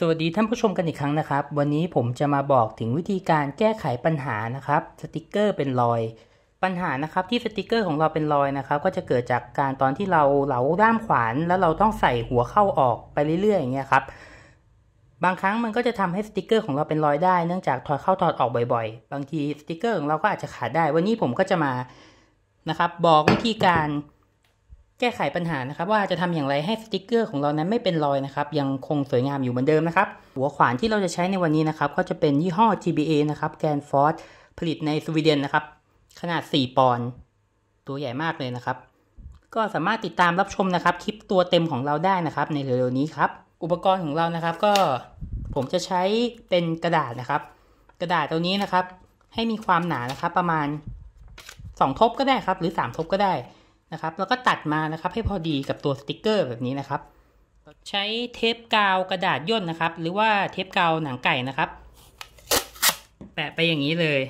สวัสดีท่านผู้ชมกันอีกครั้งนะครับ วันนี้ผมจะมาบอกถึงวิธีการแก้ไขปัญหานะครับสติกเกอร์ เป็นรอย ปัญหานะครับที่สติกเกอร์ของเราเป็นรอยนะครับ ก็จะเกิดจากการตอนที่เราเหลาด้ามขวานแล้วเราต้องใส่หัวเข้าออกไปเรื่อยๆอย่างเงี้ยครับ บางครั้งมันก็จะทำให้สติกเกอร์ของเราเป็นรอยได้เนื่องจากถอดเข้าถอดออกบ่อย ๆ บางทีสติกเกอร์ของเราก็อาจจะขาดได้ วันนี้ผมก็จะมานะครับ บอกวิธีการแก้ไขปัญหานะครับ ว่าจะทำอย่างไรให้สติกเกอร์ของเรานั้นไม่เป็นรอยนะครับ ยังคงสวยงามอยู่เหมือนเดิมนะครับ หัวขวานที่เราจะใช้ในวันนี้นะครับ ก็จะเป็นยี่ห้อ TBA นะครับแกนฟอร์สผลิตในสวีเดนนะครับ ขนาด 4 ปอนด์ตัวใหญ่มากเลยนะครับ ก็สามารถติดตามรับชมนะครับ คลิปตัวเต็มของเราได้นะครับ ในเร็วๆนี้ครับ อุปกรณ์ของเรานะครับ ก็ผมจะใช้เป็นกระดาษนะครับ กระดาษตัวนี้นะครับ ให้มีความหนานะครับ ประมาณ 2 ทบก็ได้ครับ หรือ 3 ทบก็ได้นะครับแล้วก็ตัดมานะครับให้พอดีกับตัวสติกเกอร์แบบนี้นะครับใช้เทปกาวกระดาษย่นนะครับ หรือว่าเทปกาวหนังไก่นะครับ แปะไปอย่างนี้เลย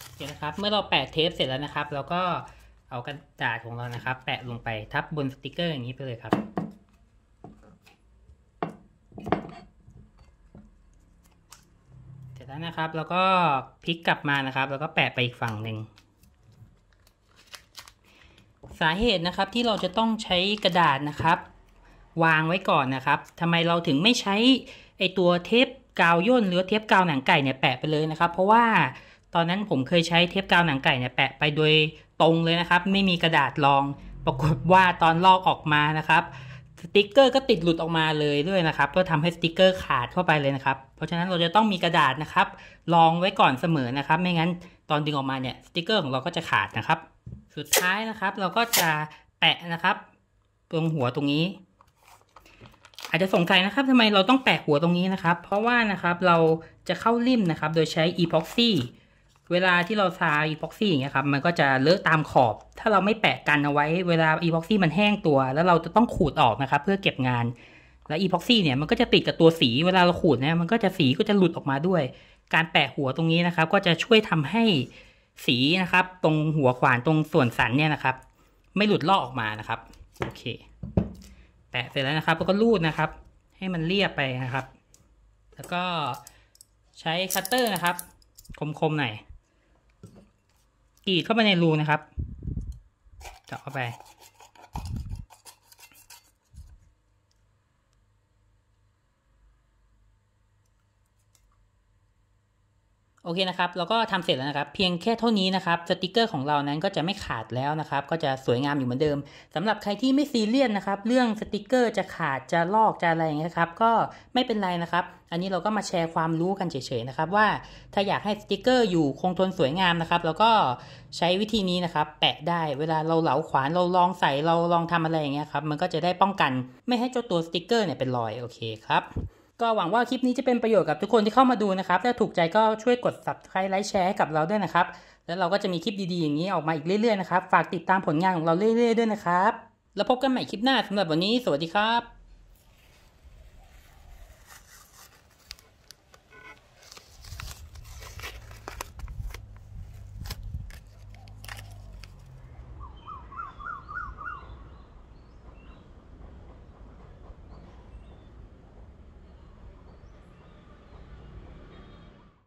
โอเคนะครับเมื่อเราแปะเทปเสร็จแล้วนะครับเราก็เอากระดาษของเรานะครับแปะลงไปทับบนสติกเกอร์อย่างนี้ไปเลยครับ เสร็จแล้วนะครับ แล้วก็พลิกกลับมานะครับ แล้วก็แปะไปอีกฝั่งหนึ่ง สาเหตุนะครับที่เราจะต้องใช้กระดาษนะครับ วางไว้ก่อนนะครับทำไมเราถึงไม่ใช้ไอตัวเทปกาวย่นหรือเทปกาวหนังไก่เนี่ยแปะไปเลยนะครับ เพราะว่าตอนนั้นผมเคยใช้เทปกาวหนังไก่เนี่ยแปะไปโดยตรงเลยนะครับไม่มีกระดาษรองปรากฏว่าตอนลอกออกมานะครับสติกเกอร์ก็ติดหลุดออกมาเลยด้วยนะครับก็ทำให้สติกเกอร์ขาดเข้าไปเลยนะครับ เพราะฉะนั้นเราจะต้องมีกระดาษนะครับรองไว้ก่อนเสมอนะครับ ไม่งั้นตอนดึงออกมาเนี่ยสติกเกอร์ของเราก็จะขาดนะครับ สุดท้ายนะครับเราก็จะแปะนะครับตรงหัวตรงนี้ อาจจะสงสัยนะครับทำไมเราต้องแปะหัวตรงนี้นะครับ เพราะว่านะครับเราจะเข้าริมนะครับ โดยใช้อีพ็อกซี่เวลาที่เราทาอีพ็อกซี่อย่างเงี้ยครับ มันก็จะเลอะตามขอบ ถ้าเราไม่แปะกันเอาไว้เวลาอีพ็อกซี่มันแห้งตัว แล้วเราจะต้องขูดออกนะครับเพื่อเก็บงาน แล้วอีพ็อกซี่เนี่ยมันก็จะติดกับตัวสีเวลาเราขูดเนี่ยมันก็จะสีก็จะหลุดออกมาด้วย การแปะหัวตรงนี้นะครับ ก็จะช่วยทำให้สีนะครับ ตรงหัวขวานตรงส่วนสันเนี่ยนะครับ ไม่หลุดลอกออกมานะครับโอเค แปะเสร็จแล้วนะครับแล้วก็ลูดนะครับ ให้มันเรียบไปนะครับ แล้วก็ใช้คัตเตอร์นะครับคมๆหน่อยกรีดเข้าไปในรูนะครับ เจาะเข้าไปโอเคนะครับ เราก็ทำเสร็จแล้วนะครับเพียงแค่เท่านี้นะครับสติกเกอร์ ของเรานั้นก็จะไม่ขาดแล้วนะครับก็จะสวยงามอยู่เหมือนเดิม สำหรับใครที่ไม่ซีเรียสนะครับ เรื่องสติกเกอร์จะขาดจะลอกจะอะไรอย่างเงี้ยครับ ก็ไม่เป็นไรนะครับ อันนี้เราก็มาแชร์ความรู้กันเฉยๆนะครับ ว่าถ้าอยากให้สติกเกอร์อยู่คงทนสวยงามนะครับ แล้วก็ใช้วิธีนี้นะครับแปะได้เวลาเราเหลาขวานเราลองใส่เราลองทำอะไรอย่างเงี้ยครับมันก็จะได้ป้องกันไม่ให้เจ้าตัวสติกเกอร์เนี่ยเป็นรอยโอเคครับก็หวังว่าคลิปนี้จะเป็นประโยชน์กับทุกคนที่เข้ามาดูนะครับ ถ้าถูกใจก็ช่วยกด subscribe ไลค์แชร์ให้กับเราด้วยนะครับ แล้วเราก็จะมีคลิปดีๆอย่างนี้ออกมาอีกเรื่อยๆนะครับ ฝากติดตามผลงานของเราเรื่อยๆด้วยนะครับ แล้วพบกันใหม่คลิปหน้าสำหรับวันนี้สวัสดีครับ